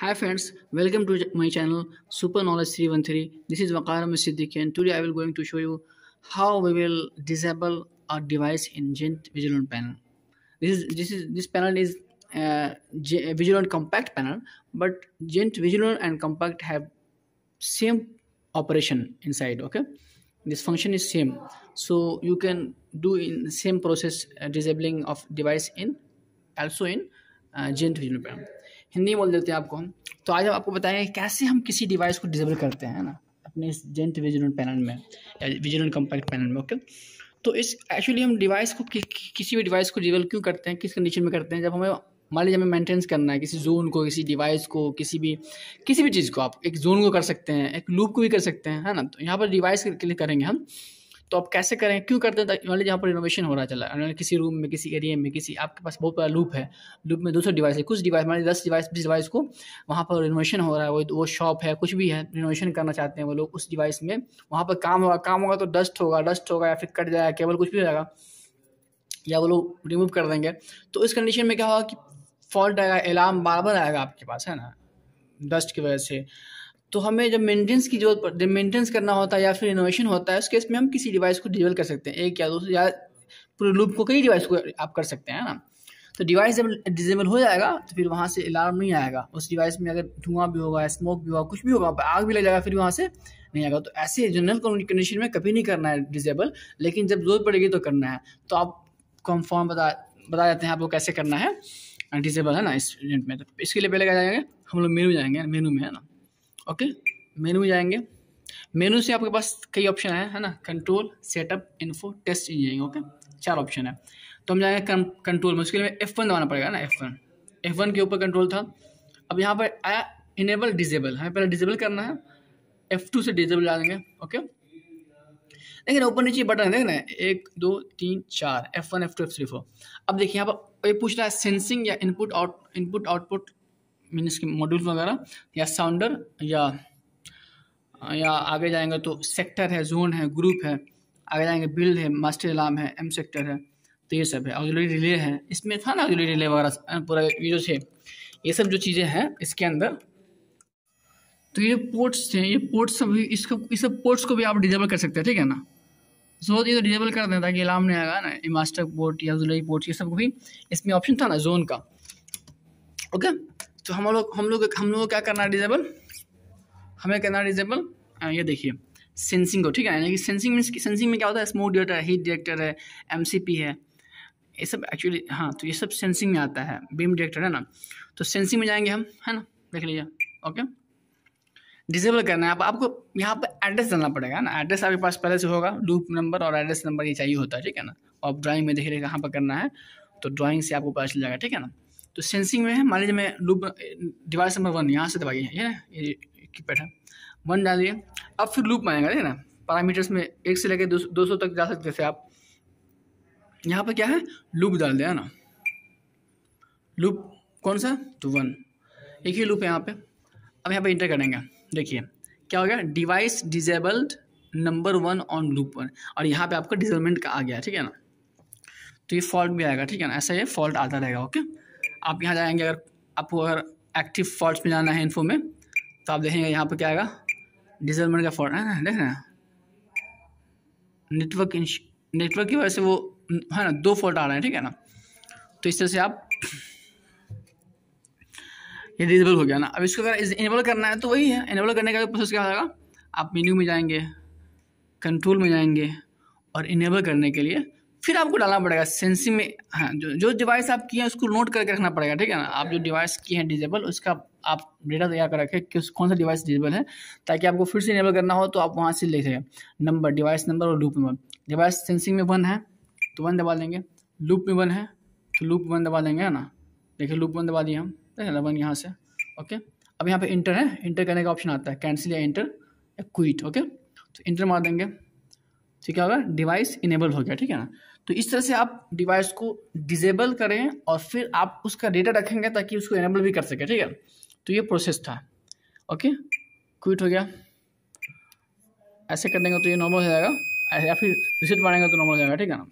Hi friends, welcome to my channel Super Knowledge 313. This is Waqar Siddiqui and today I will going to show you how we will disable our device in Gent Vigilant panel. This is this is this panel is uh, uh Vigilant Compact panel, but Gent Vigilant and Compact have same operation inside. Okay, this function is same, so you can do in same process uh, disabling of device in also in जेंट region पर हिंदी बोल देते हैं आपको हम तो आज हम आपको बताएंगे कैसे हम किसी डिवाइस को डिजेबल करते हैं ना अपने इस जेंट विजन पैनल में या विजन कम्पैक्ट पैनल में ओके तो इस एक्चुअली हम डिवाइस को कि, कि, किसी भी डिवाइस को डिजेबल क्यों करते हैं किस कंडीशन में करते हैं जब हमें मान लीजिए हमें मेंटेनेंस करना है किसी जोन को किसी डिवाइस को किसी भी किसी भी चीज़ को आप एक जोन को कर सकते हैं एक लूप को भी कर सकते हैं है ना तो यहाँ पर डिवाइस के लिए करेंगे हम तो आप कैसे करें क्यों करते हैं मान लीजिए पर इनोवेशन हो रहा चला किसी रूम में किसी एरिया में किसी आपके पास बहुत बड़ा लूप है लूप में दूसरे डिवाइस है कुछ डिवाइस मान लीजिए दस डिवाइस बीस डिवाइस को वहाँ पर इनोवेशन हो रहा है वो वो शॉप है कुछ भी है इनोवेशन करना चाहते हैं वो लोग उस डिवाइस में वहाँ पर काम होगा काम होगा तो डस्ट होगा डस्ट होगा या फिर कट जाएगा केबल कुछ भी रहेगा या वो लोग रिमूव कर देंगे तो इस कंडीशन में क्या होगा कि फॉल्ट आएगा अलार्म बार बार आएगा आपके पास है ना डस्ट की वजह से तो हमें जब मेंटेनेंस की जरूरत मेंटेनेंस करना होता है या फिर इनोवेशन होता है उस केस में हम किसी डिवाइस को डिजेबल कर सकते हैं एक या दो या पूरे लूप को कई डिवाइस को आप कर सकते हैं ना तो डिवाइस जब डिजेबल हो जाएगा तो फिर वहाँ से अलार्म नहीं आएगा उस डिवाइस में अगर धुआं भी होगा स्मोक भी होगा कुछ भी होगा आग भी लग जाएगा फिर वहाँ से नहीं आएगा तो ऐसे जनरल कंडीशन में कभी नहीं करना है डिजेबल लेकिन जब जरूरत पड़ेगी तो करना है तो आप हम फॉर्म बता बता देते हैं आपको कैसे करना है डिजेबल है ना इस में तो इसके लिए पहले क्या जाएंगे हम लोग मेनू जाएंगे मेनू में है ना ओके मेनू में जाएंगे मेनू से आपके पास कई ऑप्शन है है ना control setup info test engineering okay चार ऑप्शन है तो हम जाएंगे कंट्रोल में उसके लिए एफ वन दबाना पड़ेगा ना एफ वन एफ वन के ऊपर कंट्रोल था अब यहाँ पर आया इनेबल डिजेबल हमें पहले डिजेबल करना है एफ टू से डिजेबल डाल देंगे ओके लेकिन ऊपर नीचे बटन देख ना एक दो तीन चार F one F two F three four अब देखिए यहाँ पर ये पूछ रहा है सेंसिंग या input out input output means कि मॉड्यूल वगैरह या साउंडर या या आगे जाएंगे तो सेक्टर है जोन है ग्रुप है आगे जाएंगे बिल्ड है मास्टर अलार्म है एम सेक्टर है तो ये सब है ऑक्जोलरी रिले है इसमें था ना ऑक्जोलरी रिले वगैरह पूरा ये जो थे ये सब जो चीज़ें हैं इसके अंदर तो ये पोर्ट्स थे ये पोर्ट्स सब इसको इस सब पोर्ट्स को भी आप डिजेबल कर सकते हैं ठीक है ना सो ये तो डिजेबल कर दें ताकि अलार्म नहीं आएगा ना मास्टर पोर्ट या ऑक्जोलरी पोर्ट ये सब भी इसमें ऑप्शन था ना जोन का ओके तो हम लोग हम लोग हम लोग को क्या करना है डिजेबल हमें करना है डिजेबल ये देखिए सेंसिंग को ठीक है यानी कि सेंसिंग मीन्स सेंसिंग में क्या होता है स्मोक डिटेक्टर है हीट डिटेक्टर है एम है ये सब एक्चुअली हाँ तो ये सब सेंसिंग में आता है बीम डिटेक्टर है ना तो सेंसिंग में जाएंगे हम है ना देख लीजिए ओके डिजेबल करना है आप आपको यहाँ पर एड्रेस डालना पड़ेगा ना एड्रेस आपके पास पहले से होगा लूप नंबर और एड्रेस नंबर ये चाहिए होता है ठीक है ना और आप ड्राइंग में देख रहे कहाँ पर करना है तो ड्राइंग से आपको पता चल जाएगा ठीक है ना तो सेंसिंग में है मान लीजिए मैं लूप डिवाइस नंबर वन यहाँ से दबाइए है ना ये कीपैड है वन दिए अब फिर लूप में ठीक है ना पैरामीटर्स में एक से लेकर दो सौ तक जा सकते थे आप यहाँ पर क्या है लूप डाल दिया ना लूप कौन सा तो वन एक ही लूप है यहाँ पे अब यहाँ पे इंटर करेंगे देखिए क्या हो गया device disabled number one on loop one और यहाँ पे आपका डिजेबलमेंट का आ गया ठीक है ना तो ये फॉल्ट भी आएगा ठीक है ना ऐसा ये फॉल्ट आता रहेगा ओके आप यहाँ जाएंगे अगर आपको अगर एक्टिव फॉल्ट में जाना है इन्फो में तो आप देखेंगे यहाँ पर क्या आएगा डिजलमेंट का फॉल्ट है ना देख रहे हैं नेटवर्क नेटवर्क की वजह से वो है ना दो फॉल्ट आ रहे हैं ठीक है ना तो इस तरह से आप ये डिजेबल हो गया ना अब इसको अगर इनेबल करना है तो वही है इनेबल करने का प्रोसेस क्या होगा आप मेन्यू में जाएंगे कंट्रोल में जाएंगे और इनेबल करने के लिए फिर आपको डालना पड़ेगा सेंसिंग में हाँ जो जो डिवाइस आप किए हैं उसको नोट करके रखना पड़ेगा ठीक है ना आप जो डिवाइस किए हैं डिजेबल उसका आप डेटा तैयार कर रखें कि कौन सा डिवाइस डिजेबल है ताकि आपको फिर से इनेबल करना हो तो आप वहाँ से ले सकें नंबर डिवाइस नंबर और लूप नंबर डिवाइस सेंसिंग में वन है तो वन दबा देंगे लूप में वन है तो लूप वन दबा देंगे है ना देखिए लूप वन दबा दिए हम ठीक है वन यहाँ से ओके अब यहाँ पर इंटर है इंटर करने का ऑप्शन आता है कैंसिल या इंटर या क्विट ओके तो इंटर मार देंगे ठीक क्या होगा डिवाइस इनेबल हो गया ठीक है ना तो इस तरह से आप डिवाइस को डिजेबल करें और फिर आप उसका डेटा रखेंगे ताकि उसको इनेबल भी कर सके ठीक है तो ये प्रोसेस था ओके क्विट हो गया ऐसे कर देंगे तो ये नॉर्मल हो जाएगा या फिर रिसिट मारेंगे तो नॉर्मल हो जाएगा ठीक है ना